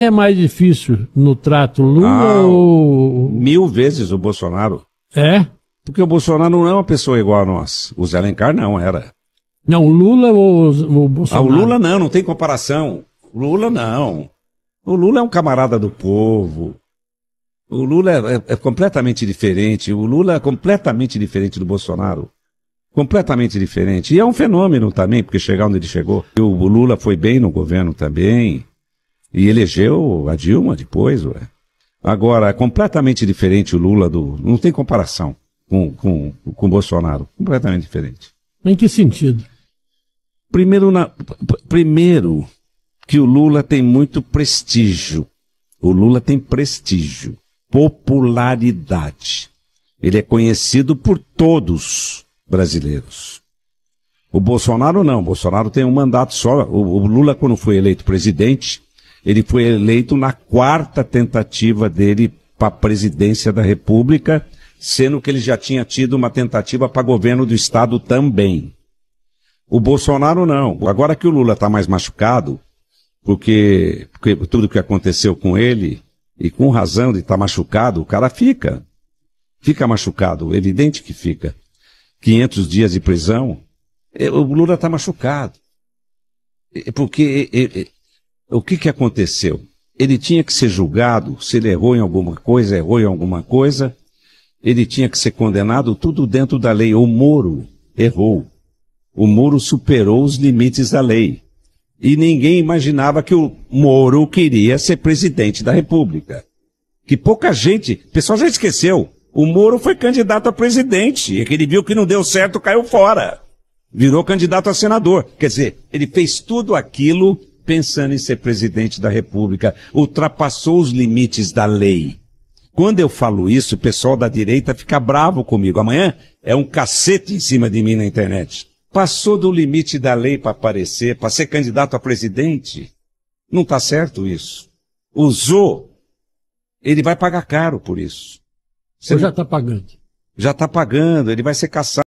é mais difícil no trato Lula ah, ou. Mil vezes o Bolsonaro. É? Porque o Bolsonaro não é uma pessoa igual a nós. O Zé Alencar não era. Não, Lula ou o Bolsonaro? Ah, o Lula não, não tem comparação. Lula não. O Lula é um camarada do povo. O Lula é, é, é completamente diferente. O Lula é completamente diferente do Bolsonaro completamente diferente. E é um fenômeno também, porque chegar onde ele chegou. O Lula foi bem no governo também. E elegeu a Dilma depois, ué. Agora, é completamente diferente o Lula do. Não tem comparação com, com, com o Bolsonaro. Completamente diferente. Em que sentido? Primeiro, na, primeiro, que o Lula tem muito prestígio. O Lula tem prestígio, popularidade. Ele é conhecido por todos brasileiros. O Bolsonaro não. O Bolsonaro tem um mandato só. O, o Lula, quando foi eleito presidente, ele foi eleito na quarta tentativa dele para a presidência da República, sendo que ele já tinha tido uma tentativa para governo do Estado também. O Bolsonaro não. Agora que o Lula está mais machucado, porque, porque tudo que aconteceu com ele, e com razão de estar tá machucado, o cara fica. Fica machucado, evidente que fica. 500 dias de prisão, eh, o Lula está machucado. Porque o que, que aconteceu? Ele tinha que ser julgado, se ele errou em alguma coisa, errou em alguma coisa, ele tinha que ser condenado, tudo dentro da lei. O Moro errou. O Moro superou os limites da lei. E ninguém imaginava que o Moro queria ser presidente da República. Que pouca gente, o pessoal já esqueceu. O Moro foi candidato a presidente. E é que ele viu que não deu certo, caiu fora. Virou candidato a senador. Quer dizer, ele fez tudo aquilo pensando em ser presidente da República, ultrapassou os limites da lei. Quando eu falo isso, o pessoal da direita fica bravo comigo. Amanhã é um cacete em cima de mim na internet. Passou do limite da lei para aparecer, para ser candidato a presidente. Não está certo isso. Usou, ele vai pagar caro por isso. Você Ou já está pagando? Já está pagando, ele vai ser caçado.